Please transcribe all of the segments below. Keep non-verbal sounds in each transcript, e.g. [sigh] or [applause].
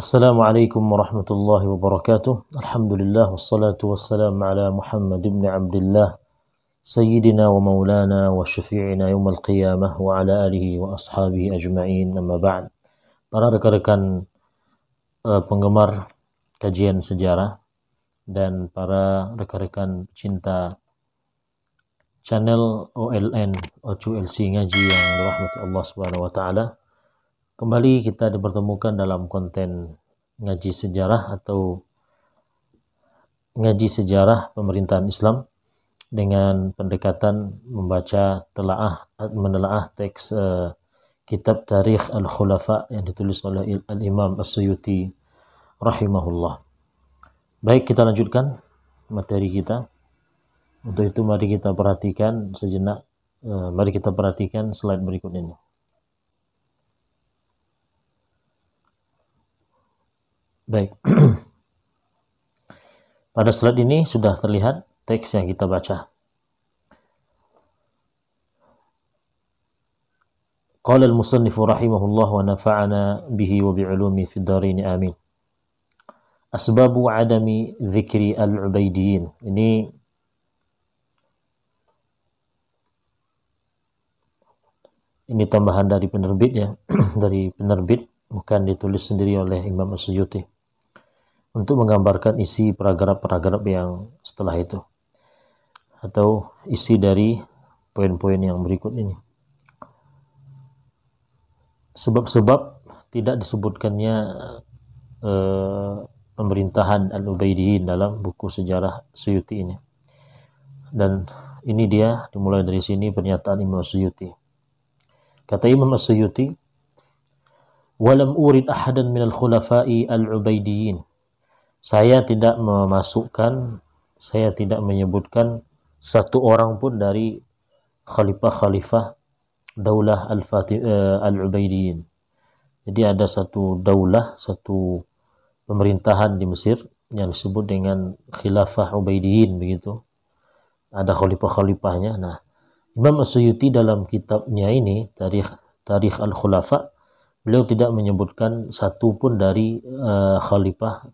السلام عليكم ورحمة الله وبركاته الحمد لله والصلاة والسلام على محمد بن عبد الله سيدنا ومولانا وشفيعنا يوم القيامة وعلى آله وأصحابه أجمعين أما بعد para rekan-rekan uh, penggemar kajian sejarah dan para rekan-rekan cinta channel OLN OCLC ngaji yang dirahmati Allah Subhanahu wa taala Kembali kita dipertemukan dalam konten ngaji sejarah atau ngaji sejarah pemerintahan Islam dengan pendekatan membaca telaah menelaah teks uh, kitab Tarikh Al-Khulafa yang ditulis oleh Al-Imam As-Suyuti rahimahullah. Baik, kita lanjutkan materi kita. Untuk itu mari kita perhatikan sejenak uh, mari kita perhatikan slide berikut ini. Baik. [clears throat] Pada slide ini sudah terlihat teks yang kita baca. قال المصنف رحمه الله ونفعنا به وبعلومه في الدارين آمين adami عدم al العبيديين ini ini tambahan dari penerbit ya [clears throat] dari penerbit bukan ditulis sendiri oleh Imam as untuk menggambarkan isi paragraf-paragraf yang setelah itu atau isi dari poin-poin yang berikut ini. Sebab-sebab tidak disebutkannya eh, pemerintahan Al-Ubaidiyin dalam buku sejarah Suyuti ini. Dan ini dia dimulai dari sini pernyataan Imam Suyuti. Kata Imam Suyuti, "Walam urid ahadan minal khulafa'i al-Ubaidiyin." saya tidak memasukkan saya tidak menyebutkan satu orang pun dari khalifah-khalifah daulah eh, al-Ubaidiyin. Jadi ada satu daulah, satu pemerintahan di Mesir yang disebut dengan khilafah Ubaidiyin begitu. Ada khalifah-khalifahnya. Nah, Imam As-Suyuti dalam kitabnya ini, Tarikh, Tarikh Al-Khulafa, beliau tidak menyebutkan satu pun dari uh, khalifah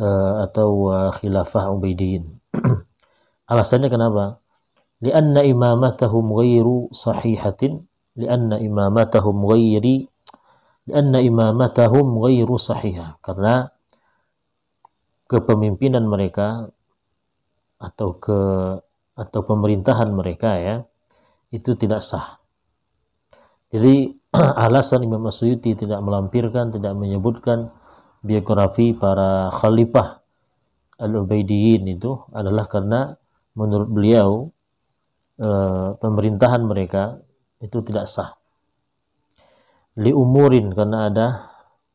uh, atau uh, khilafah Ubaidin. [clears throat] Alasannya kenapa? Lianna imamatahum ghairu sahihatin, lianna imamatahum ghairi lianna imamatahum ghairu sahihah. Karena kepemimpinan mereka atau ke atau pemerintahan mereka ya itu tidak sah. Jadi [clears throat] alasan Imam Suyuti tidak melampirkan, tidak menyebutkan biografi para khalifah al-Ubaidiyin itu adalah karena menurut beliau e, pemerintahan mereka itu tidak sah. Li umurin karena ada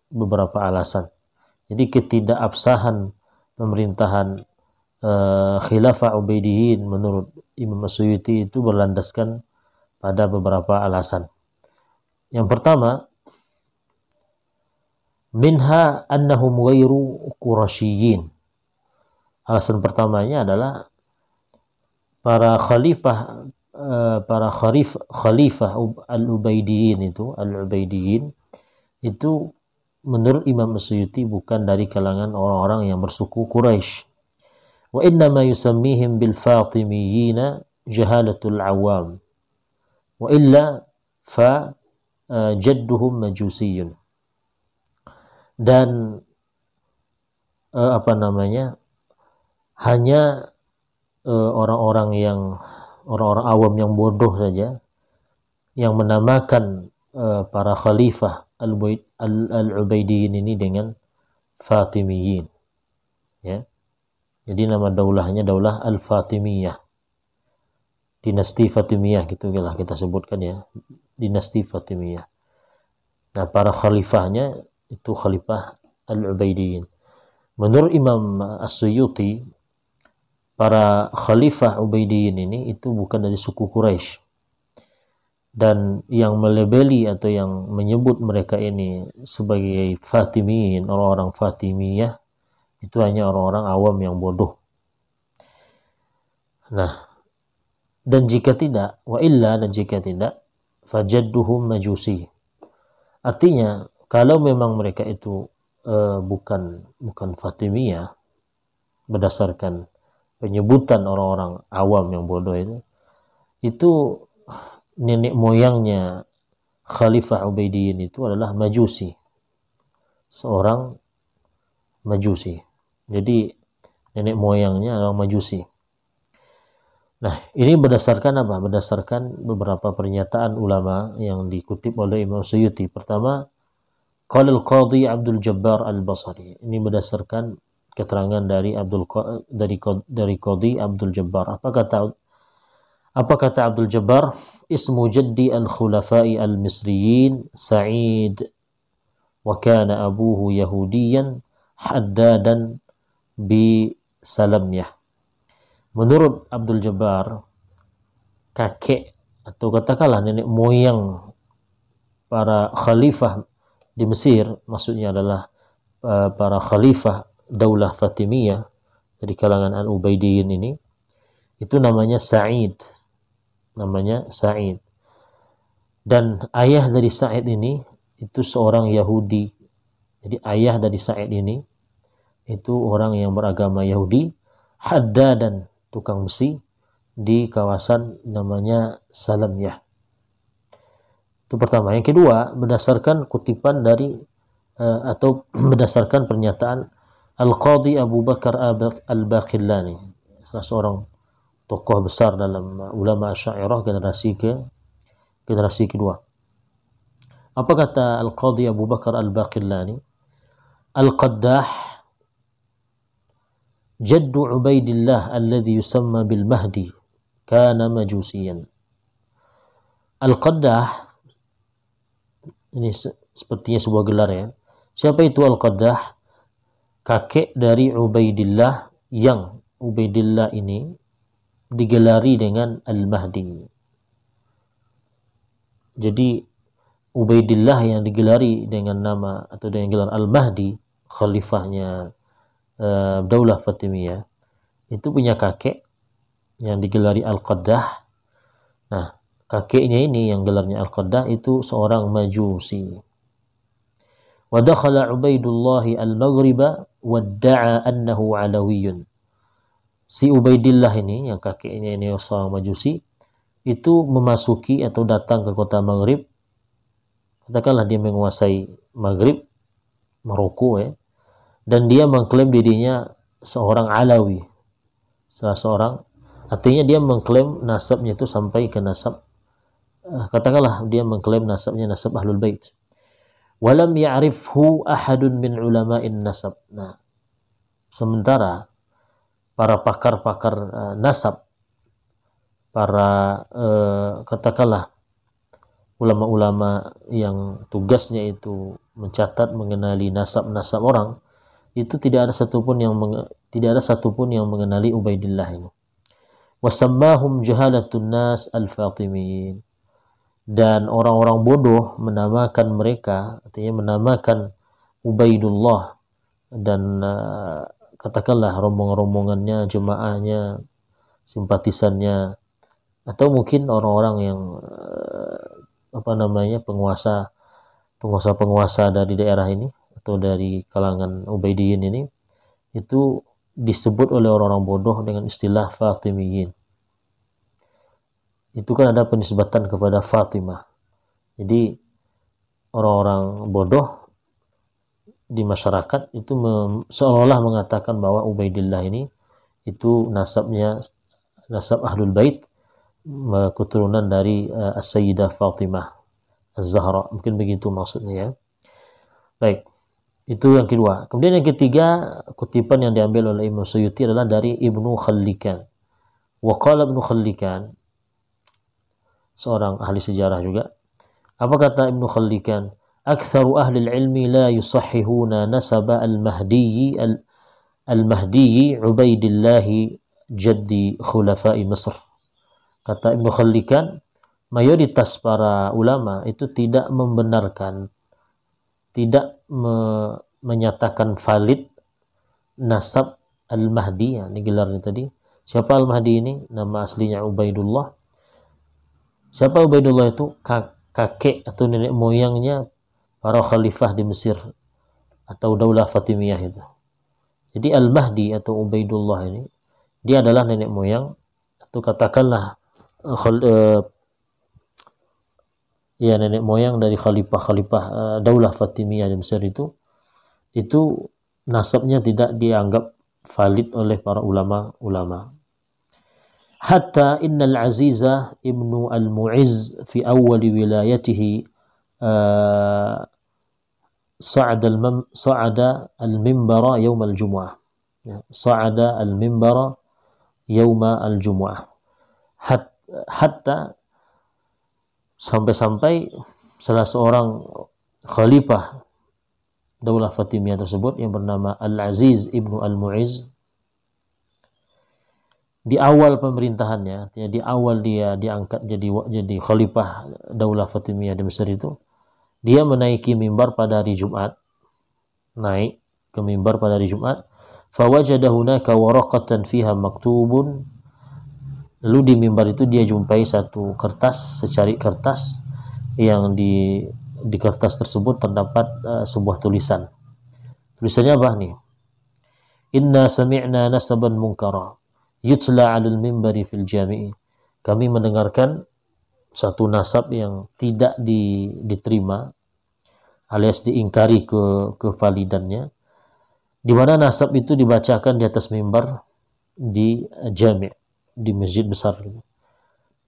beberapa alasan. Jadi ketidakabsahan pemerintahan e, khilafah Ubaidiyin menurut Imam Asyuyuti itu berlandaskan pada beberapa alasan. Yang pertama, minha annahum ghairu qurasyiyyin alasan pertamanya adalah para khalifah eh, para kharif, khalifah al-ubaidiyin itu al-ubaidiyin itu menurut Imam Suyuti bukan dari kalangan orang-orang yang bersuku Quraisy wa ma yusammihim bil fatimiyyin jahalatul awam wa illa fa eh, jadduhum majusiyun dan eh, apa namanya hanya eh, orang-orang eh, yang orang-orang awam yang bodoh saja yang menamakan eh, para khalifah al-Ubaidiyin al ini dengan Fatimiyin ya jadi nama daulahnya daulah al-Fatimiyah dinasti Fatimiyah gitu lah kita sebutkan ya dinasti Fatimiyah nah para khalifahnya itu Khalifah al ubaidiyin Menurut Imam As-Suyuti, para Khalifah Ubaidiyin ini itu bukan dari suku Quraisy. Dan yang melebeli atau yang menyebut mereka ini sebagai Fatimiyin, orang-orang Fatimiyah, itu hanya orang-orang awam yang bodoh. Nah, dan jika tidak, wa illa dan jika tidak, fajadduhum majusi. Artinya, kalau memang mereka itu uh, bukan bukan Fatimiyah berdasarkan penyebutan orang-orang awam yang bodoh itu, itu nenek moyangnya Khalifah Ubaidiyin itu adalah Majusi. Seorang Majusi. Jadi nenek moyangnya adalah Majusi. Nah, ini berdasarkan apa? Berdasarkan beberapa pernyataan ulama yang dikutip oleh Imam Suyuti. Pertama, Qala al Abdul Jabbar al Basari Ini berdasarkan keterangan dari Abdul dari dari Qadhi Abdul Jabbar. Apa kata apa kata Abdul Jabbar? Ismu jaddi al-khulafai al-misriyin Sa'id wa kana abuhu yahudiyan haddadan bi salamnya. Menurut Abdul Jabbar, kakek atau katakanlah nenek moyang para khalifah di Mesir maksudnya adalah uh, para khalifah daulah Fatimiyah dari kalangan Al-Ubaidiyin ini itu namanya Sa'id namanya Sa'id dan ayah dari Sa'id ini itu seorang Yahudi jadi ayah dari Sa'id ini itu orang yang beragama Yahudi hadda dan tukang besi di kawasan namanya Salamyah itu pertama. Yang kedua, berdasarkan kutipan dari uh, atau [clears throat] berdasarkan pernyataan al qadi Abu Bakar Al-Baqillani, salah seorang tokoh besar dalam ulama syairah generasi ke generasi kedua. Apa kata al qadi Abu Bakar Al-Baqillani? Al-Qaddah جد عبيد الله الذي يسمى بالمهدي كان مجوسيا القداح ini se sepertinya sebuah gelar ya siapa itu al qadah kakek dari Ubaidillah yang Ubaidillah ini digelari dengan Al-Mahdi jadi Ubaidillah yang digelari dengan nama atau dengan gelar Al-Mahdi khalifahnya uh, eh, Daulah Fatimiyah itu punya kakek yang digelari al qadah nah kakeknya ini yang gelarnya Al-Qaddah itu seorang majusi. Wadakhala Ubaidullah al-Maghriba wadda'a annahu alawiyun. Si Ubaidillah ini, yang kakeknya ini seorang majusi, itu memasuki atau datang ke kota Maghrib. Katakanlah dia menguasai Maghrib, Maroko ya. Dan dia mengklaim dirinya seorang Alawi. Salah seorang, artinya dia mengklaim nasabnya itu sampai ke nasab Ah, katakanlah dia mengklaim nasabnya nasab ahlul bait walam ya'rifhu ahadun min ulama'in nasab nah sementara para pakar-pakar uh, nasab para uh, katakanlah ulama-ulama yang tugasnya itu mencatat mengenali nasab-nasab orang itu tidak ada satupun yang tidak ada satupun yang mengenali Ubaidillah ini wasammahum jahalatun nas al fatimiyin dan orang-orang bodoh menamakan mereka artinya menamakan Ubaidullah dan uh, katakanlah rombongan-rombongannya jemaahnya simpatisannya atau mungkin orang-orang yang uh, apa namanya penguasa penguasa-penguasa dari daerah ini atau dari kalangan Ubaidiyin ini itu disebut oleh orang-orang bodoh dengan istilah Fatimiyin itu kan ada penisbatan kepada Fatimah. Jadi orang-orang bodoh di masyarakat itu seolah-olah mengatakan bahwa Ubaidillah ini itu nasabnya nasab Ahlul Bait keturunan dari uh, As-Sayyidah Fatimah Az-Zahra. Mungkin begitu maksudnya ya. Baik. Itu yang kedua. Kemudian yang ketiga, kutipan yang diambil oleh Imam Suyuti adalah dari Ibnu Khallikan. Wa qala Ibnu Khallikan seorang ahli sejarah juga. Apa kata Ibnu Khallikan? Aktsaru ahli ilmi la yusahihuna nasab al-Mahdi al-Mahdi Ubaidillah jaddi khulafai Mesir. Kata Ibnu Khallikan, mayoritas para ulama itu tidak membenarkan tidak me menyatakan valid nasab al-Mahdi, ini gelarnya tadi. Siapa al-Mahdi ini? Nama aslinya Ubaidullah Siapa Ubaidullah itu? Kakek atau nenek moyangnya para khalifah di Mesir atau Daulah Fatimiyah itu. Jadi Al-Mahdi atau Ubaidullah ini dia adalah nenek moyang atau katakanlah uh, khal, uh, ya nenek moyang dari khalifah-khalifah uh, Daulah Fatimiyah di Mesir itu itu nasabnya tidak dianggap valid oleh para ulama-ulama hatta innal aziza ibnu al muiz fi awal wilayatihi uh, sa'ada al mim al mimbara yaum al jumu'ah ya, sa'ada al mimbara yaum al jumu'ah hatta sampai-sampai salah seorang khalifah daulah Fatimiyah tersebut yang bernama Al-Aziz ibnu Al-Mu'iz di awal pemerintahannya, artinya di awal dia diangkat jadi jadi khalifah Daulah Fatimiyah di Mesir itu, dia menaiki mimbar pada hari Jumat. Naik ke mimbar pada hari Jumat. Fawajada hunaka waraqatan fiha maktubun. Lalu di mimbar itu dia jumpai satu kertas, secari kertas yang di di kertas tersebut terdapat uh, sebuah tulisan. Tulisannya apa nih? Inna sami'na nasaban munkara yutla alul mimbari fil jami'i. Kami mendengarkan satu nasab yang tidak di, diterima alias diingkari ke kevalidannya di mana nasab itu dibacakan di atas mimbar di jami' di masjid besar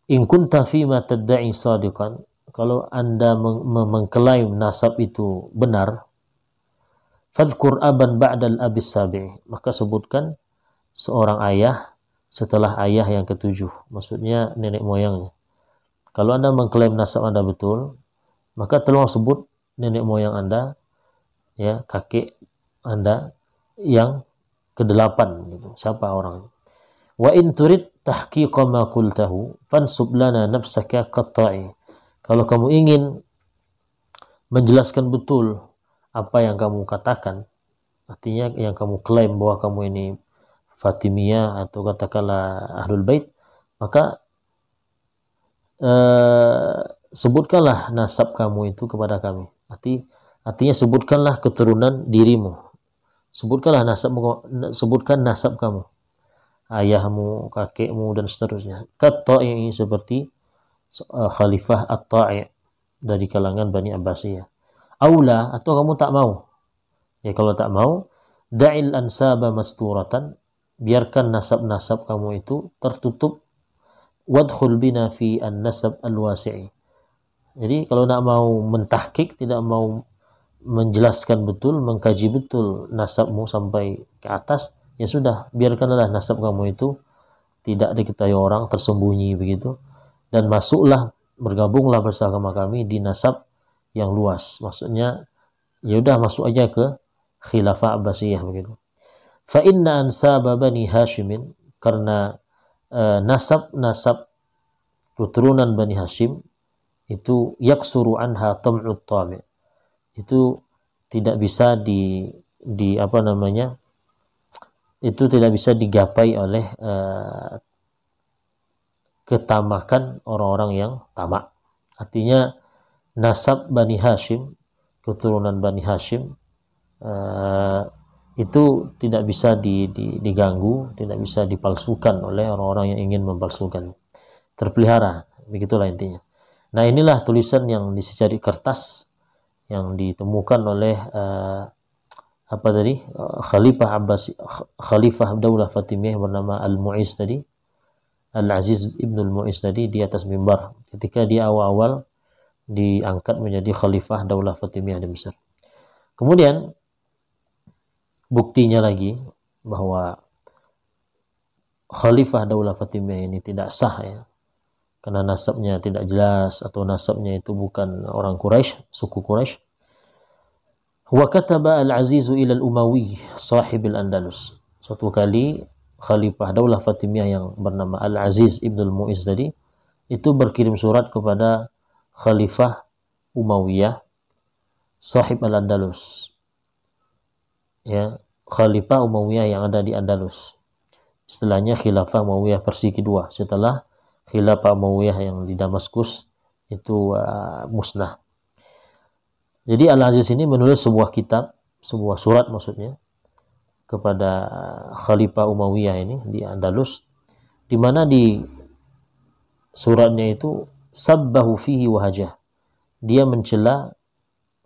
in kunta fi ma tad'i sadiqan kalau anda meng mengklaim nasab itu benar fadhkur aban ba'dal abis sabi maka sebutkan seorang ayah setelah ayah yang ketujuh, maksudnya nenek moyangnya. Kalau Anda mengklaim nasab Anda betul, maka tolong sebut nenek moyang Anda, ya kakek Anda yang kedelapan gitu. Siapa orangnya? Wa in turid tahqiqa ma qultahu fansub lana nafsaka qatta'i. Kalau kamu ingin menjelaskan betul apa yang kamu katakan, artinya yang kamu klaim bahwa kamu ini Fatimiyah atau katakanlah Ahlul Bait maka eh, sebutkanlah nasab kamu itu kepada kami arti artinya sebutkanlah keturunan dirimu sebutkanlah nasab sebutkan nasab kamu ayahmu kakekmu dan seterusnya Kata ini seperti eh, khalifah at-ta'i dari kalangan Bani Abbasiyah aula atau kamu tak mau ya kalau tak mau da'il ansaba masturatan biarkan nasab-nasab kamu itu tertutup wadkhul bina fi an-nasab al-wasi'i jadi kalau nak mau mentahkik tidak mau menjelaskan betul mengkaji betul nasabmu sampai ke atas ya sudah biarkanlah nasab kamu itu tidak diketahui orang tersembunyi begitu dan masuklah bergabunglah bersama kami di nasab yang luas maksudnya ya udah masuk aja ke khilafah abbasiyah begitu fa inna ansaba bani hashimin karena eh, nasab-nasab uh, keturunan Bani Hashim itu yaksuru anha tam'ut tami itu tidak bisa di di apa namanya itu tidak bisa digapai oleh uh, ketamakan orang-orang yang tamak artinya nasab Bani Hashim keturunan Bani Hashim uh, itu tidak bisa di, di, diganggu, tidak bisa dipalsukan oleh orang-orang yang ingin memalsukan Terpelihara, begitulah intinya. Nah inilah tulisan yang disecari kertas yang ditemukan oleh uh, apa tadi eh, Khalifah Abbas Khalifah Daulah Fatimiyah bernama Al Muiz tadi Al Aziz al Muiz tadi di atas mimbar ketika dia awal-awal diangkat menjadi Khalifah Daulah Fatimiyah di Mesir. Kemudian buktinya lagi bahwa khalifah Daulah Fatimiyah ini tidak sah ya karena nasabnya tidak jelas atau nasabnya itu bukan orang Quraisy, suku Quraisy. Wa kataba Al-Azizu ila Al-Umawi sahib Al-Andalus. Suatu kali Khalifah Daulah Fatimiyah yang bernama Al-Aziz Ibnu Al-Mu'iz tadi itu berkirim surat kepada Khalifah Umayyah sahib Al-Andalus. Ya, Khalifah Umayyah yang ada di Andalus. Setelahnya Khilafah Umayyah versi kedua setelah Khilafah Umayyah yang di Damaskus itu uh, musnah. Jadi Al-Aziz ini menulis sebuah kitab, sebuah surat maksudnya kepada uh, Khalifah Umayyah ini di Andalus di mana di suratnya itu sabbahu fihi wahajah. Dia mencela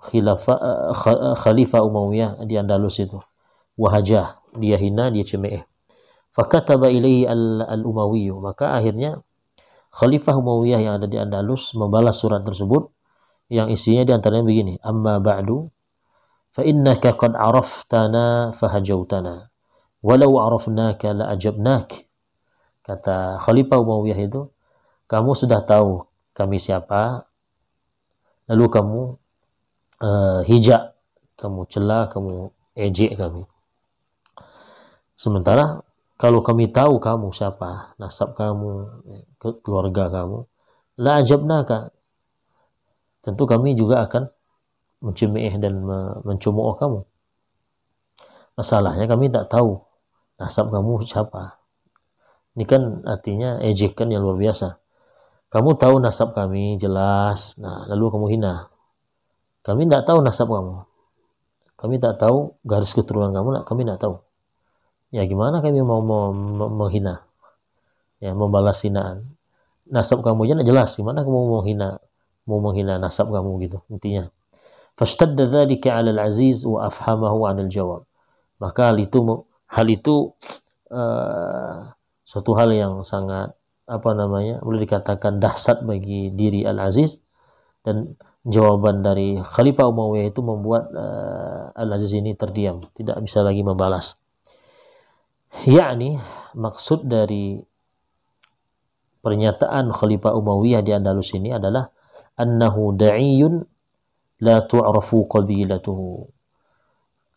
khilafah uh, khalifah Umayyah di Andalus itu wahajah dia hina dia cemeh. fakataba ilaihi al, al maka akhirnya khalifah umawiyah yang ada di Andalus membalas surat tersebut yang isinya di diantaranya begini amma ba'du fa innaka qad araftana fahajautana walau arafnaka la ajabnak kata khalifah umawiyah itu kamu sudah tahu kami siapa lalu kamu uh, hijak kamu celah kamu ejek kami Sementara kalau kami tahu kamu siapa, nasab kamu, eh, keluarga kamu, la ajabnaka. Tentu kami juga akan mencemeh dan mencemooh kamu. Masalahnya kami tak tahu nasab kamu siapa. Ini kan artinya ejekan yang luar biasa. Kamu tahu nasab kami jelas, nah lalu kamu hina. Kami tidak tahu nasab kamu. Kami tak tahu garis keturunan kamu, kami tidak tahu ya gimana kami mau, mau, menghina ya membalas hinaan nasab kamu jangan jelas gimana kamu mau menghina mau menghina nasab kamu gitu intinya fashtadda dzalika 'ala al-aziz wa afhamahu 'an al-jawab maka hal itu hal itu uh, suatu hal yang sangat apa namanya boleh dikatakan dahsyat bagi diri al-aziz dan jawaban dari Khalifah Umayyah itu membuat uh, Al-Aziz ini terdiam, tidak bisa lagi membalas yakni maksud dari pernyataan Khalifah Umayyah di Andalus ini adalah annahu da'iyun la tu'rafu qabilatuhu.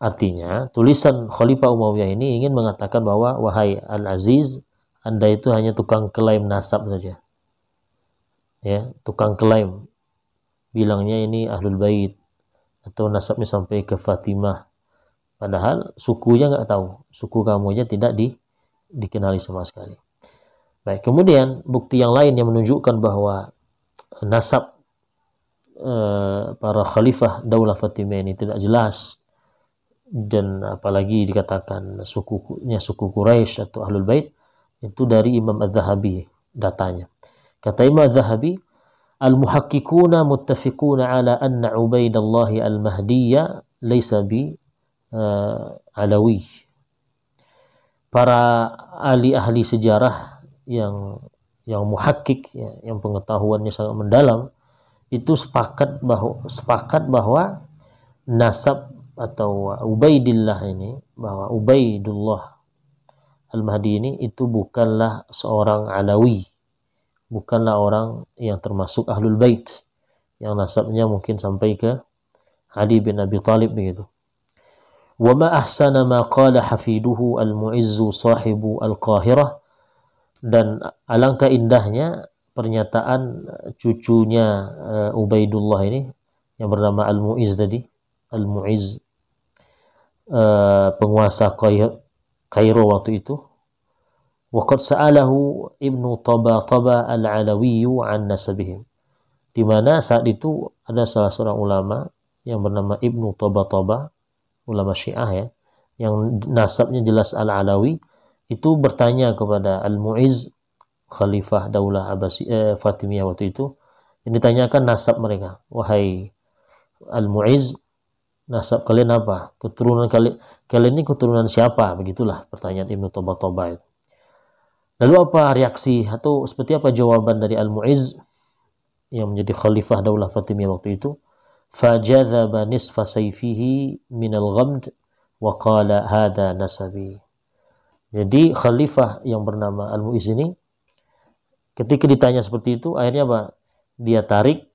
Artinya, tulisan Khalifah Umayyah ini ingin mengatakan bahwa wahai Al-Aziz, Anda itu hanya tukang klaim nasab saja. Ya, tukang klaim. Bilangnya ini Ahlul Bait atau nasabnya sampai ke Fatimah Padahal sukunya nggak tahu, suku kamu aja tidak di, dikenali sama sekali. Baik, kemudian bukti yang lain yang menunjukkan bahwa nasab eh, para khalifah Daulah Fatimah ini tidak jelas dan apalagi dikatakan sukunya suku Quraisy atau Ahlul Bait itu dari Imam Az-Zahabi datanya. Kata Imam Az-Zahabi, al-muhakkikuna muttafiquna ala anna Ubaidallah al-Mahdiyya laysa bi uh, eh, Alawi. Para ahli ahli sejarah yang yang muhakkik ya, yang pengetahuannya sangat mendalam itu sepakat bahwa sepakat bahwa nasab atau Ubaidillah ini bahwa Ubaidullah Al-Mahdi ini itu bukanlah seorang Alawi bukanlah orang yang termasuk Ahlul Bait yang nasabnya mungkin sampai ke Ali bin Abi Talib begitu وما أحسن ما قال حفيده المعز صاحب القاهرة dan alangkah indahnya pernyataan cucunya uh, Ubaidullah ini yang bernama Al-Mu'iz tadi Al-Mu'iz uh, penguasa Kairo waktu itu waqad وقد سأله Taba طباطبة العلوي عن نسبهم di mana saat itu ada salah seorang ulama yang bernama Ibnu Taba Taba ulama Syiah ya, yang nasabnya jelas Al-Alawi, itu bertanya kepada Al-Mu'iz, Khalifah Daulah Abbasi, eh, Fatimiyah waktu itu, yang ditanyakan nasab mereka. Wahai Al-Mu'iz, nasab kalian apa? Keturunan kalian, kalian ini keturunan siapa? Begitulah pertanyaan Ibnu Toba-Toba Lalu apa reaksi atau seperti apa jawaban dari Al-Mu'iz yang menjadi khalifah Daulah Fatimiyah waktu itu? فجذب نصف سيفه من الغمد وقال هذا نسبي jadi khalifah yang bernama Al-Mu'iz ini ketika ditanya seperti itu akhirnya apa dia tarik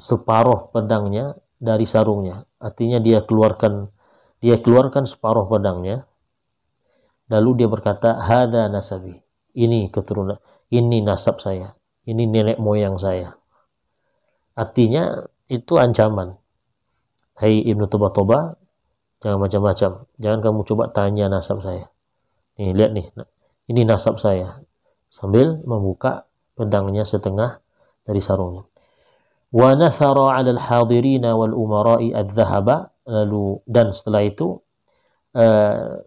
separuh pedangnya dari sarungnya artinya dia keluarkan dia keluarkan separuh pedangnya lalu dia berkata hada nasabi ini keturunan ini nasab saya ini nenek moyang saya artinya itu ancaman. Hai hey, Ibnu Toba-Toba, jangan macam-macam. Jangan kamu coba tanya nasab saya. Nih, lihat nih. Nah, ini nasab saya. Sambil membuka pedangnya setengah dari sarungnya. Wa nathara 'ala al-hadirina wal umara'i adh-dhahaba lalu dan setelah itu uh, eh,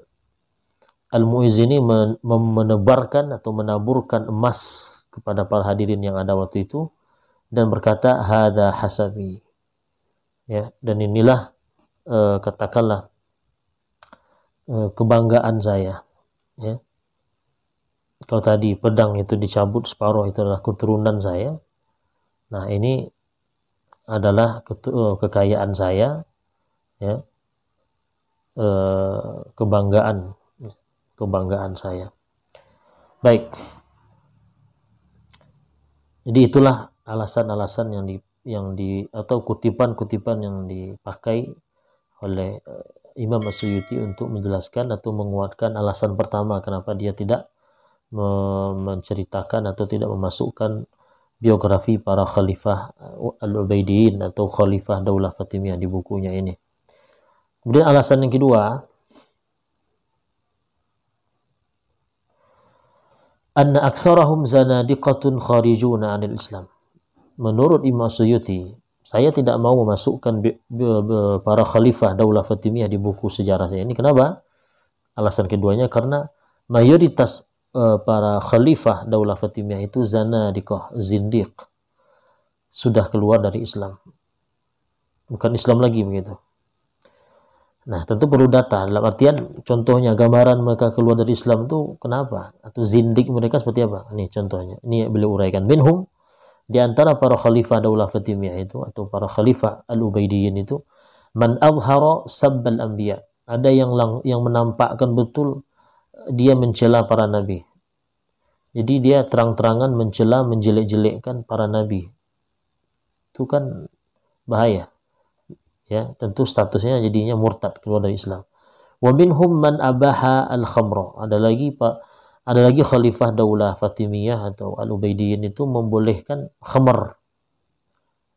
al Muiz ini men menebarkan atau menaburkan emas kepada para hadirin yang ada waktu itu dan berkata hada hasabi ya dan inilah e, katakanlah e, kebanggaan saya ya kalau tadi pedang itu dicabut separuh itu adalah keturunan saya nah ini adalah e, kekayaan saya ya kebanggaan kebanggaan saya baik jadi itulah alasan-alasan yang di yang di atau kutipan-kutipan yang dipakai oleh eh, Imam Asyuyuti untuk menjelaskan atau menguatkan alasan pertama kenapa dia tidak menceritakan atau tidak memasukkan biografi para khalifah eh, al ubaidin atau khalifah Daulah Fatimiyah di bukunya ini. Kemudian alasan yang kedua, anna aksarahum zanadiqatun kharijuna anil Islam menurut Imam Suyuti, saya tidak mau memasukkan para khalifah Daulah Fatimiyah di buku sejarah saya ini. Kenapa? Alasan keduanya karena mayoritas eh, para khalifah Daulah Fatimiyah itu zanadikoh, zindiq. Sudah keluar dari Islam. Bukan Islam lagi begitu. Nah, tentu perlu data. Dalam artian, contohnya gambaran mereka keluar dari Islam itu kenapa? Atau zindik mereka seperti apa? Ini contohnya. Ini beliau uraikan. Minhum di antara para khalifah Daulah Fatimiyah itu atau para khalifah Al-Ubaidiyyin itu man azhara sabbal anbiya ada yang lang, yang menampakkan betul eh, dia mencela para nabi jadi dia terang-terangan mencela menjelek-jelekkan para nabi itu kan bahaya ya tentu statusnya jadinya murtad keluar dari Islam wa minhum man abaha al-khamra ada lagi Pak ada lagi khalifah daulah Fatimiyah atau Al-Ubaidiyin itu membolehkan khamar.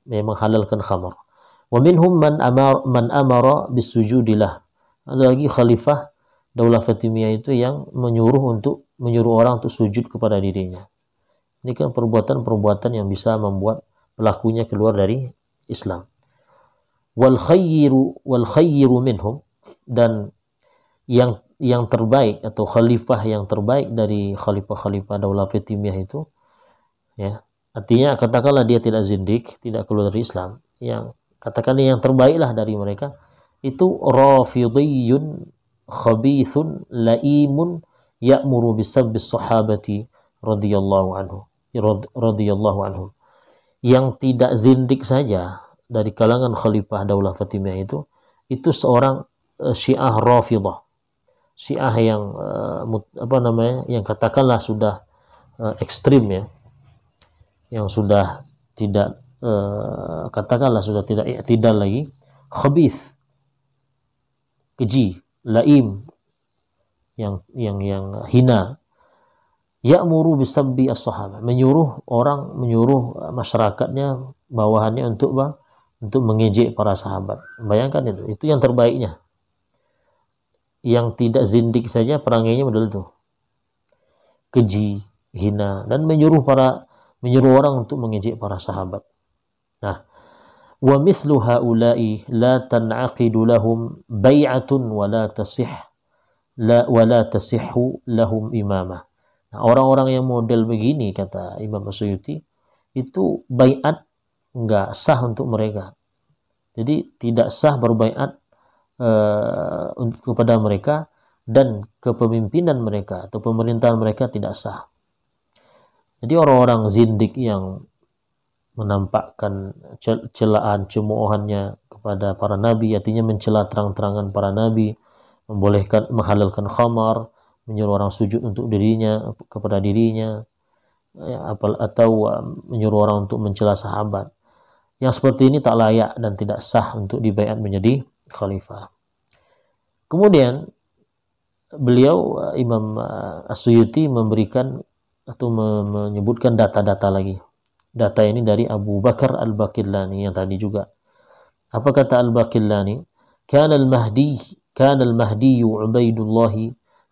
memang halalkan khamar. Wa minhum man amar man amara bisujudilah. Ada lagi khalifah daulah Fatimiyah itu yang menyuruh untuk menyuruh orang untuk sujud kepada dirinya. Ini kan perbuatan-perbuatan yang bisa membuat pelakunya keluar dari Islam. Wal khayru wal khayru minhum dan yang yang terbaik atau khalifah yang terbaik dari khalifah-khalifah Daulah fitimiyah itu ya artinya katakanlah dia tidak zindik tidak keluar dari Islam yang katakanlah yang terbaiklah dari mereka itu rafidiyun khabithun laimun ya'muru bisabbis sahabati radhiyallahu anhu radhiyallahu anhum yang tidak zindik saja dari kalangan khalifah Daulah Fatimiyah itu itu seorang uh, Syiah Rafidah Syiah yang eh, apa namanya yang katakanlah sudah eh, ekstrim ya yang sudah tidak eh, katakanlah sudah tidak tidak lagi khabith keji laim yang yang yang hina ya'muru bisabbi as-sahabah menyuruh orang menyuruh masyarakatnya bawahannya untuk bah, untuk mengejek para sahabat bayangkan itu itu yang terbaiknya yang tidak zindik saja perangainya model itu keji hina dan menyuruh para menyuruh orang untuk mengejek para sahabat nah wa mislu haula'i la tan'aqidu lahum bai'atun wa la tasih la wa la tasihu lahum imamah nah, orang-orang yang model begini kata Imam Asyuyuti itu bai'at enggak sah untuk mereka jadi tidak sah berbai'at uh, kepada mereka dan kepemimpinan mereka atau pemerintahan mereka tidak sah. Jadi orang-orang zindik yang menampakkan cel celaan cemoohannya kepada para nabi artinya mencela terang-terangan para nabi, membolehkan menghalalkan khamar, menyuruh orang sujud untuk dirinya kepada dirinya ya, atau eh, menyuruh orang untuk mencela sahabat. Yang seperti ini tak layak dan tidak sah untuk dibayar menjadi khalifah. Kemudian beliau eh, Imam eh, Asyuyuti memberikan atau menyebutkan data-data lagi. Data ini dari Abu Bakar Al-Baqillani yang tadi juga. Apa kata Al-Baqillani? Kana al-Mahdi, kana al-Mahdi Ubaidullah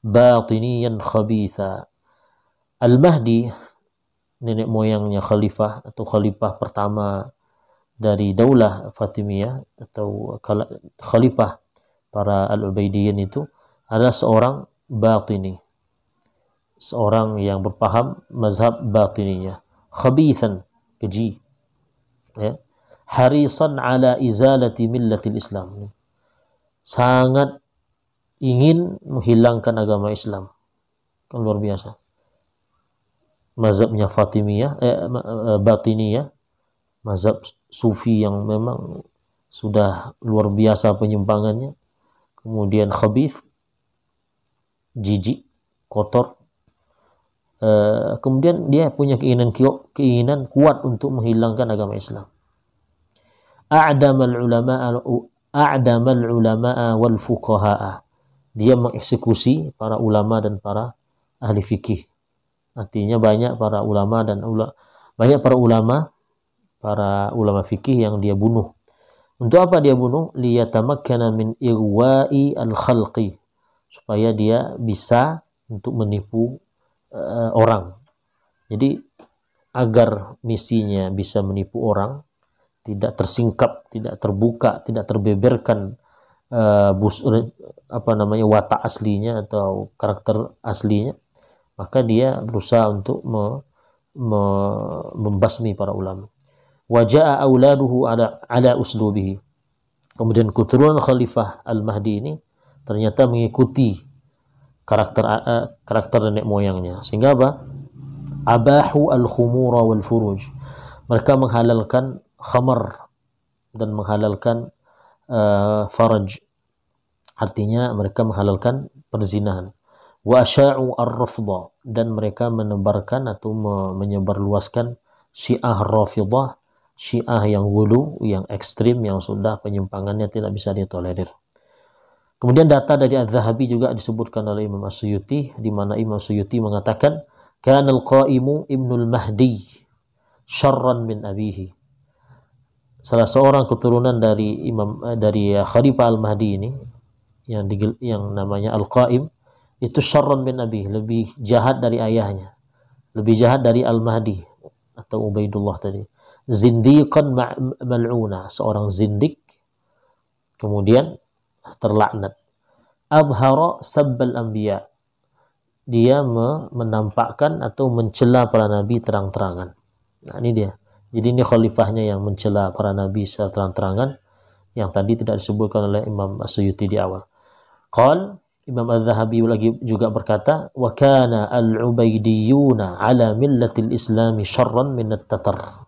batiniyan khabitha. Al-Mahdi nenek moyangnya khalifah atau khalifah pertama dari daulah Fatimiyah atau khalifah para al ubaidiyin itu ada seorang batini seorang yang berpaham mazhab batininya khabithan keji ya harisan ala izalati millatil Islam sangat ingin menghilangkan agama Islam kan luar biasa mazhabnya Fatimiyah eh, eh Batiniyah mazhab sufi yang memang sudah luar biasa penyimpangannya kemudian khabif jijik kotor e, kemudian dia punya keinginan keinginan kuat untuk menghilangkan agama Islam a'damal ulama a'damal ulama wal fuqaha dia mengeksekusi para ulama dan para ahli fikih artinya banyak para ulama dan ula, banyak para ulama para ulama fikih yang dia bunuh. Untuk apa dia bunuh? Liyatamakkana min irwa'i al-khalqi. Supaya dia bisa untuk menipu uh, orang. Jadi agar misinya bisa menipu orang, tidak tersingkap, tidak terbuka, tidak terbeberkan uh, bus, apa namanya watak aslinya atau karakter aslinya, maka dia berusaha untuk me, me, membasmi para ulama wajah auladuhu ada ala uslubihi. Kemudian keturunan Khalifah Al-Mahdi ini ternyata mengikuti karakter uh, karakter nenek moyangnya. Sehingga apa? Abahu al-khumura wal furuj. Mereka menghalalkan khamar dan menghalalkan uh, faraj. Artinya mereka menghalalkan perzinahan. Wa asya'u ar dan mereka menebarkan atau menyebarluaskan syiah rafidah syiah yang gulu, yang ekstrim, yang sudah penyimpangannya tidak bisa ditolerir. Kemudian data dari Az-Zahabi juga disebutkan oleh Imam As-Suyuti, di mana Imam As-Suyuti mengatakan, Kanal qaimu ibnul mahdi syarran min abihi. Salah seorang keturunan dari Imam eh, dari Khalifah Al-Mahdi ini, yang digil, yang namanya Al-Qaim, itu syarran bin abihi, lebih jahat dari ayahnya. Lebih jahat dari Al-Mahdi atau Ubaidullah tadi zindiqan mal'una, seorang zindik kemudian terlaknat. Abhara sabbal anbiya. Dia menampakkan atau mencela para nabi terang-terangan. Nah, ini dia. Jadi ini khalifahnya yang mencela para nabi secara terang-terangan yang tadi tidak disebutkan oleh Imam Asyuyuti di awal. Qal Imam Az-Zahabi lagi juga berkata, "Wa kana al-Ubaidiyuna ala millatil Islami syarran min at-tatar."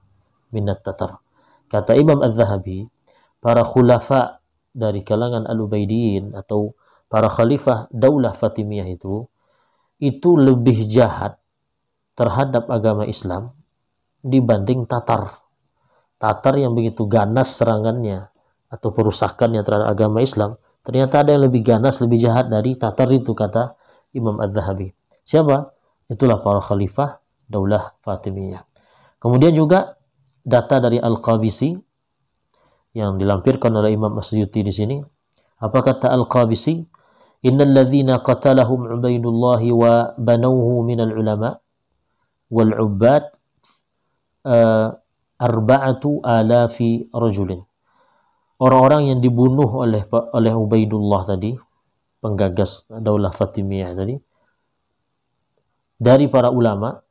minat tatar. Kata Imam al zahabi para khulafa dari kalangan Al-Ubaidiyin atau para khalifah daulah Fatimiyah itu, itu lebih jahat terhadap agama Islam dibanding Tatar. Tatar yang begitu ganas serangannya atau perusakannya terhadap agama Islam, ternyata ada yang lebih ganas, lebih jahat dari Tatar itu kata Imam al zahabi Siapa? Itulah para khalifah daulah Fatimiyah. Kemudian juga data dari Al-Qabisi yang dilampirkan oleh Imam Asyuti di sini. Apa kata Al-Qabisi? Innal ladzina qatalahum Ubaidullah wa banawhu minal ulama wal ubbad uh, eh, arba'atu alafi rajulin. Orang-orang yang dibunuh oleh oleh Ubaidullah tadi, penggagas Daulah Fatimiyah tadi, dari para ulama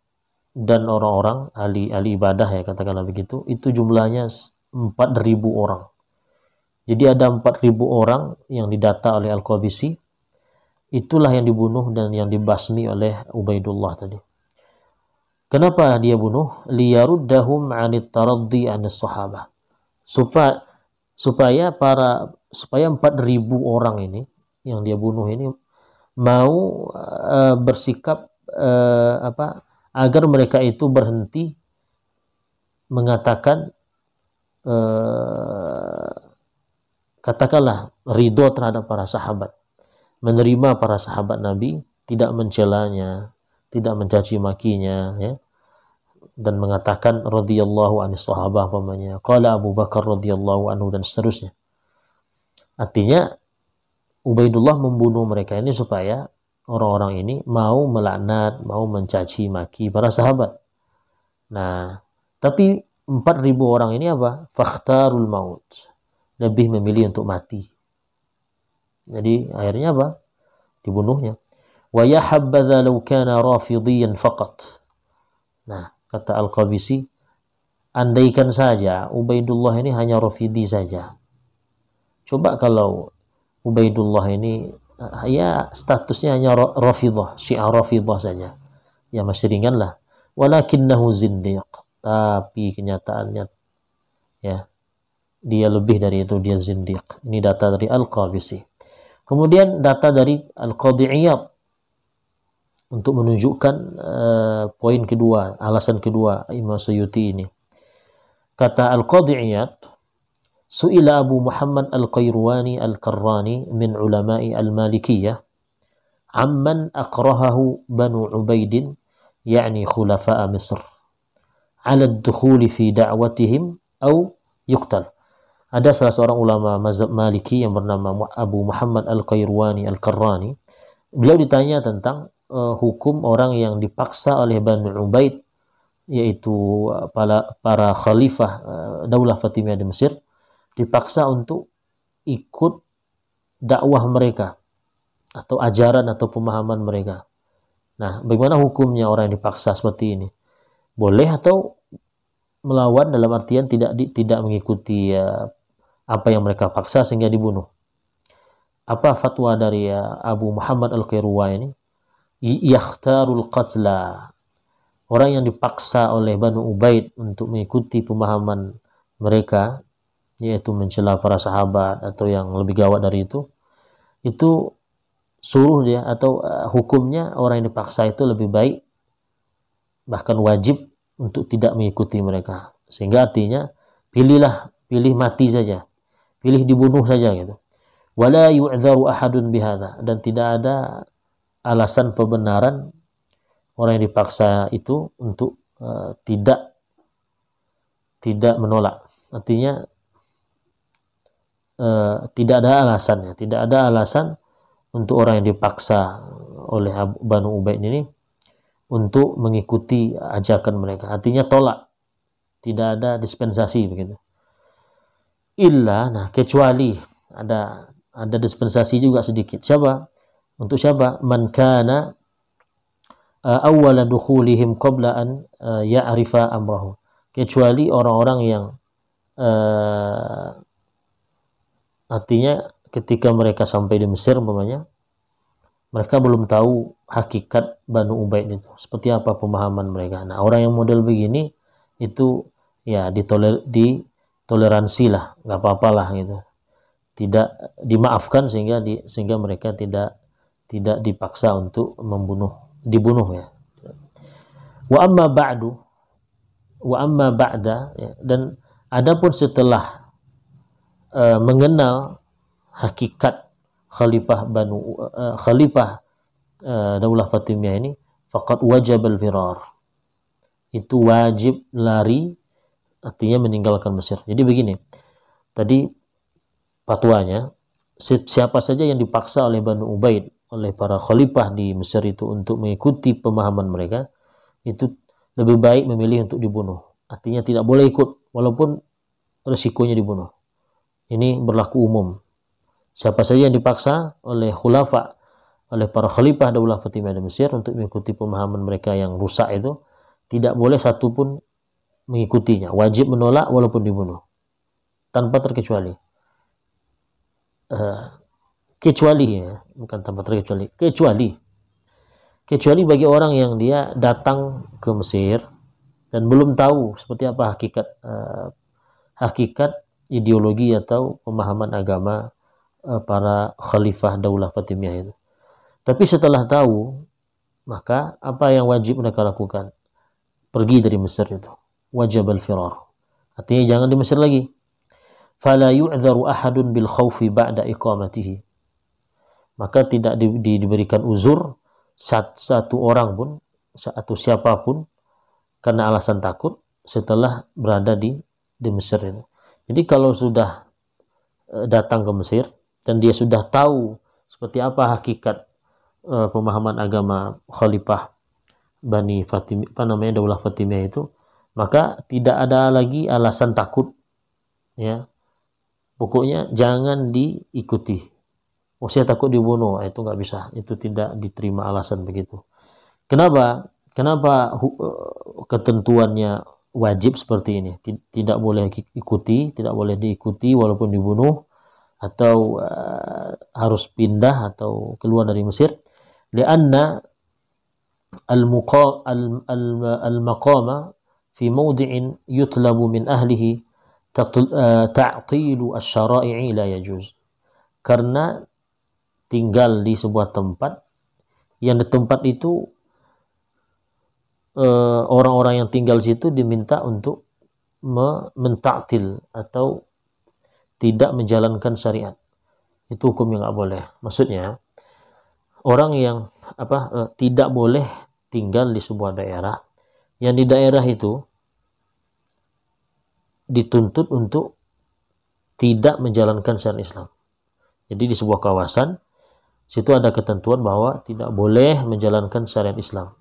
dan orang-orang ahli ahli ibadah ya katakanlah begitu itu jumlahnya 4000 orang. Jadi ada 4000 orang yang didata oleh Al-Qabisi. Itulah yang dibunuh dan yang dibasmi oleh Ubaidullah tadi. Kenapa dia bunuh? Liyaruddahum 'anit taraddi 'anis sahabah. Supaya supaya para supaya 4000 orang ini yang dia bunuh ini mau uh, bersikap uh, apa agar mereka itu berhenti mengatakan eh, katakanlah ridho terhadap para sahabat menerima para sahabat Nabi tidak mencelanya tidak mencaci makinya ya dan mengatakan radhiyallahu anhu sahabah umpamanya qala Abu Bakar radhiyallahu anhu dan seterusnya artinya Ubaidullah membunuh mereka ini supaya orang-orang ini mau melaknat, mau mencaci maki para sahabat. Nah, tapi 4000 orang ini apa? Fakhtarul maut. Lebih memilih untuk mati. Jadi akhirnya apa? Dibunuhnya. Wa yahabbaza law kana rafidiyan faqat. Nah, kata Al-Qabisi, andaikan saja Ubaidullah ini hanya rafidi saja. Coba kalau Ubaidullah ini uh, ya statusnya hanya rafidah, syiah rafidah saja. Ya masih ringan lah. Walakinnahu zindiq. Tapi kenyataannya ya dia lebih dari itu dia zindiq. Ini data dari Al-Qabisi. Kemudian data dari Al-Qadhi untuk menunjukkan uh, poin kedua, alasan kedua Imam Suyuti ini. Kata Al-Qadhi سئل Abu Muhammad al الكراني Al-Karrani min ulama'i Al-Malikiyah amman يعني خلفاء Ubaidin على الدخول في دعوتهم أو يقتل Ada salah seorang ulama mazhab Maliki yang bernama Abu Muhammad Al-Qairwani Al-Karrani. Beliau ditanya tentang uh, hukum orang yang dipaksa oleh Banu Ubaid yaitu eh, para, para khalifah uh, Daulah Fatimiyah di Mesir dipaksa untuk ikut dakwah mereka atau ajaran atau pemahaman mereka. Nah, bagaimana hukumnya orang yang dipaksa seperti ini? Boleh atau melawan dalam artian tidak di, tidak mengikuti ya, apa yang mereka paksa sehingga dibunuh. Apa fatwa dari ya, Abu Muhammad Al-Qirwa ini? Yakhtarul qatla. Orang yang dipaksa oleh Banu Ubaid untuk mengikuti pemahaman mereka yaitu mencela para sahabat atau yang lebih gawat dari itu itu suruh dia atau uh, hukumnya orang yang dipaksa itu lebih baik bahkan wajib untuk tidak mengikuti mereka sehingga artinya pilihlah pilih mati saja pilih dibunuh saja gitu wala yu'dharu ahadun bihadha dan tidak ada alasan pembenaran orang yang dipaksa itu untuk uh, tidak tidak menolak artinya Eh, tidak ada alasannya, tidak ada alasan untuk orang yang dipaksa oleh Banu Ubaid ini untuk mengikuti ajakan mereka. Artinya tolak. Tidak ada dispensasi begitu. Illa, nah kecuali ada ada dispensasi juga sedikit. Siapa? Untuk siapa? Man kana uh, awwala dukhulihim qabla an uh, ya'rifa amrahu. Kecuali orang-orang yang uh, Artinya ketika mereka sampai di Mesir umpamanya, mereka belum tahu hakikat Banu Ubaid itu. Seperti apa pemahaman mereka. Nah, orang yang model begini itu ya ditoler toleransi lah, nggak apa-apalah gitu. Tidak dimaafkan sehingga di, sehingga mereka tidak tidak dipaksa untuk membunuh dibunuh ya. Wa amma ba'du wa amma ba'da ya, dan adapun setelah uh, mengenal hakikat Khalifah Banu uh, Khalifah uh, Daulah Fatimiyah ini faqad wajib al-firar. Itu wajib lari artinya meninggalkan Mesir. Jadi begini. Tadi patwanya siapa saja yang dipaksa oleh Banu Ubaid oleh para khalifah di Mesir itu untuk mengikuti pemahaman mereka itu lebih baik memilih untuk dibunuh artinya tidak boleh ikut walaupun resikonya dibunuh ini berlaku umum. Siapa saja yang dipaksa oleh khulafa, oleh para khalifah daulah Fatimah dan Mesir untuk mengikuti pemahaman mereka yang rusak itu, tidak boleh satupun mengikutinya. Wajib menolak walaupun dibunuh. Tanpa terkecuali. Uh, kecuali ya, bukan tanpa terkecuali. Kecuali. Kecuali bagi orang yang dia datang ke Mesir dan belum tahu seperti apa hakikat uh, hakikat ideologi atau pemahaman agama eh, para khalifah daulah Fatimiyah itu. Tapi setelah tahu, maka apa yang wajib mereka lakukan? Pergi dari Mesir itu. Wajib al-firar. Artinya jangan di Mesir lagi. Fala yu'adharu ahadun bil khawfi ba'da iqamatihi. Maka tidak di, di, diberikan uzur saat satu orang pun atau siapapun karena alasan takut setelah berada di di Mesir itu. Jadi kalau sudah e, datang ke Mesir dan dia sudah tahu seperti apa hakikat uh, pemahaman agama Khalifah Bani Fatimah apa namanya Daulah Fatimah itu maka tidak ada lagi alasan takut ya pokoknya jangan diikuti oh saya takut dibunuh ah, itu nggak bisa itu tidak diterima alasan begitu kenapa kenapa e, ketentuannya wajib seperti ini tidak boleh ikuti tidak boleh diikuti walaupun dibunuh atau uh, harus pindah atau keluar dari Mesir lianna al maqama fi mawdi'in yutlabu min ahlihi eh, ta'tilu asy-syara'i la yajuz karena tinggal di sebuah tempat yang di tempat itu Eh, orang-orang yang tinggal situ diminta untuk mentaktil atau tidak menjalankan syariat itu hukum yang nggak boleh maksudnya orang yang apa uh, tidak boleh tinggal di sebuah daerah yang di daerah itu dituntut untuk tidak menjalankan syariat Islam jadi di sebuah kawasan situ ada ketentuan bahwa tidak boleh menjalankan syariat Islam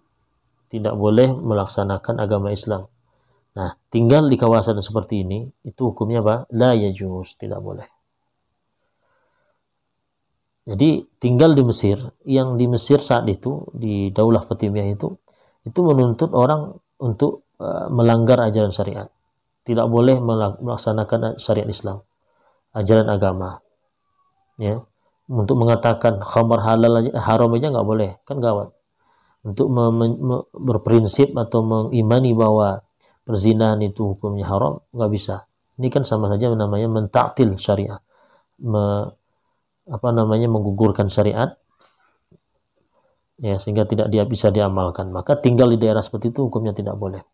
tidak boleh melaksanakan agama Islam. Nah, tinggal di kawasan seperti ini, itu hukumnya apa? La yajus, tidak boleh. Jadi tinggal di Mesir, yang di Mesir saat itu, di Daulah Fatimiyah itu, itu menuntut orang untuk uh, melanggar ajaran syariat. Tidak boleh melaksanakan syariat Islam, ajaran agama. Ya, untuk mengatakan khamar halal haram aja nggak boleh, kan gawat untuk berprinsip atau mengimani bahwa perzinahan itu hukumnya haram nggak bisa ini kan sama saja namanya mentaktil syariah Me, apa namanya menggugurkan syariat ya sehingga tidak dia bisa diamalkan maka tinggal di daerah seperti itu hukumnya tidak boleh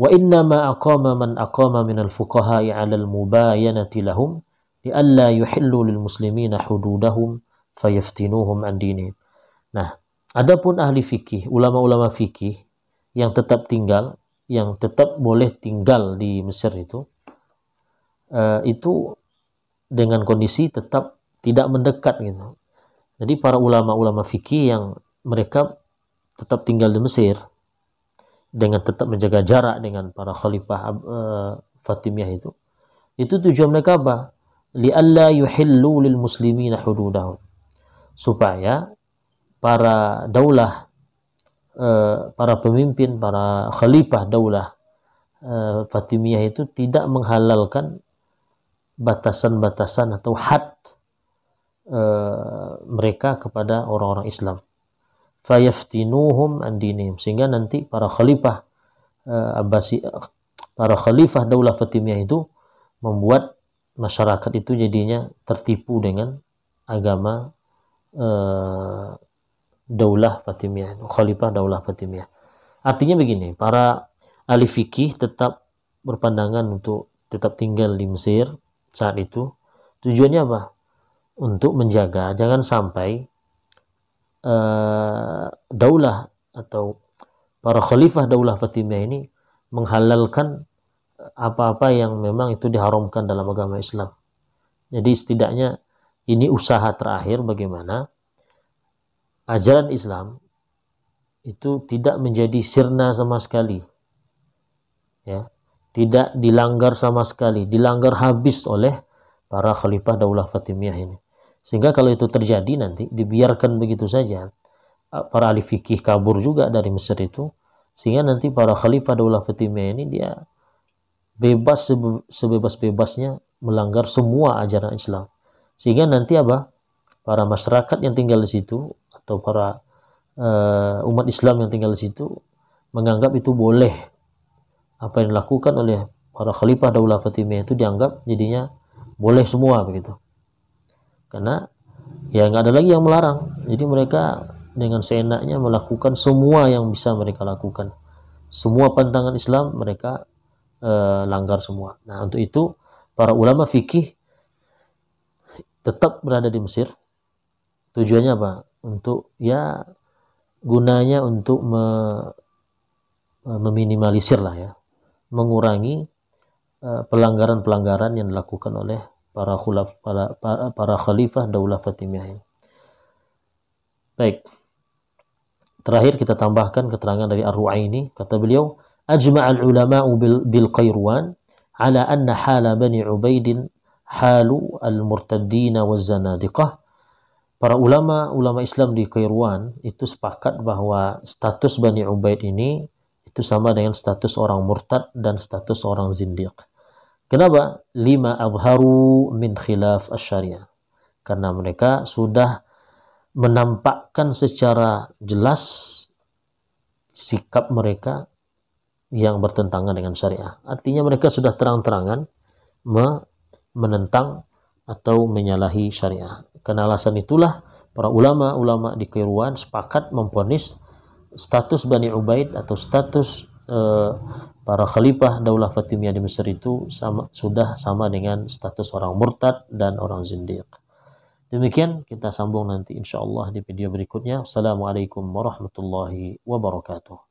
wa inna ma aqama man aqama min al fuqaha 'ala al mubayanati lahum li alla yuhillu lil muslimina hududahum fayaftinuhum an dinihim nah Adapun ahli fikih, ulama-ulama fikih yang tetap tinggal, yang tetap boleh tinggal di Mesir itu, eh, itu dengan kondisi tetap tidak mendekat gitu. Jadi para ulama-ulama fikih yang mereka tetap tinggal di Mesir dengan tetap menjaga jarak dengan para khalifah uh, Fatimiyah itu. Itu tujuan mereka apa? Li'alla yuhillu lil muslimina hududahum. Supaya para daulah eh, para pemimpin para khalifah daulah eh, Fatimiyah itu tidak menghalalkan batasan-batasan atau had eh, mereka kepada orang-orang Islam fayaftinuhum andinim sehingga nanti para khalifah Abbasi para khalifah daulah Fatimiyah itu membuat masyarakat itu jadinya tertipu dengan agama Daulah Fatimiyah, Khalifah Daulah Fatimiyah. Artinya begini, para ahli fikih tetap berpandangan untuk tetap tinggal di Mesir saat itu. Tujuannya apa? Untuk menjaga jangan sampai uh, daulah atau para khalifah daulah Fatimiyah ini menghalalkan apa-apa yang memang itu diharamkan dalam agama Islam. Jadi setidaknya ini usaha terakhir bagaimana ajaran Islam itu tidak menjadi sirna sama sekali. Ya, tidak dilanggar sama sekali, dilanggar habis oleh para khalifah Daulah Fatimiyah ini. Sehingga kalau itu terjadi nanti dibiarkan begitu saja. Para ahli fikih kabur juga dari Mesir itu sehingga nanti para khalifah Daulah Fatimiyah ini dia bebas sebebas-bebasnya melanggar semua ajaran Islam. Sehingga nanti apa? Para masyarakat yang tinggal di situ atau para uh, umat Islam yang tinggal di situ menganggap itu boleh apa yang dilakukan oleh para khalifah Daulah Fatimiyah itu dianggap jadinya boleh semua begitu karena ya nggak ada lagi yang melarang jadi mereka dengan seenaknya melakukan semua yang bisa mereka lakukan semua pantangan Islam mereka uh, langgar semua nah untuk itu para ulama fikih tetap berada di Mesir tujuannya apa untuk ya gunanya untuk me, e, meminimalisir lah ya mengurangi e, pelanggaran-pelanggaran uh, yang dilakukan oleh para khulaf para, para, para khalifah daulah Fatimiyah Baik. Terakhir kita tambahkan keterangan dari Ar-Ru'aini kata beliau ajma'al ulama'u bil, bil qairwan ala anna hala Bani Ubaidin halu al murtaddina wa zanadiqah para ulama ulama Islam di Kairuan itu sepakat bahwa status Bani Ubaid ini itu sama dengan status orang murtad dan status orang zindiq. Kenapa? Lima abharu min khilaf asyariah. syariah Karena mereka sudah menampakkan secara jelas sikap mereka yang bertentangan dengan syariah. Artinya mereka sudah terang-terangan menentang atau menyalahi syariah. Karena alasan itulah para ulama-ulama di Kairuan sepakat memponis status Bani Ubaid atau status eh, para khalifah Daulah Fatimiyah di Mesir itu sama, sudah sama dengan status orang murtad dan orang zindiq. Demikian kita sambung nanti insya Allah di video berikutnya. Assalamualaikum warahmatullahi wabarakatuh.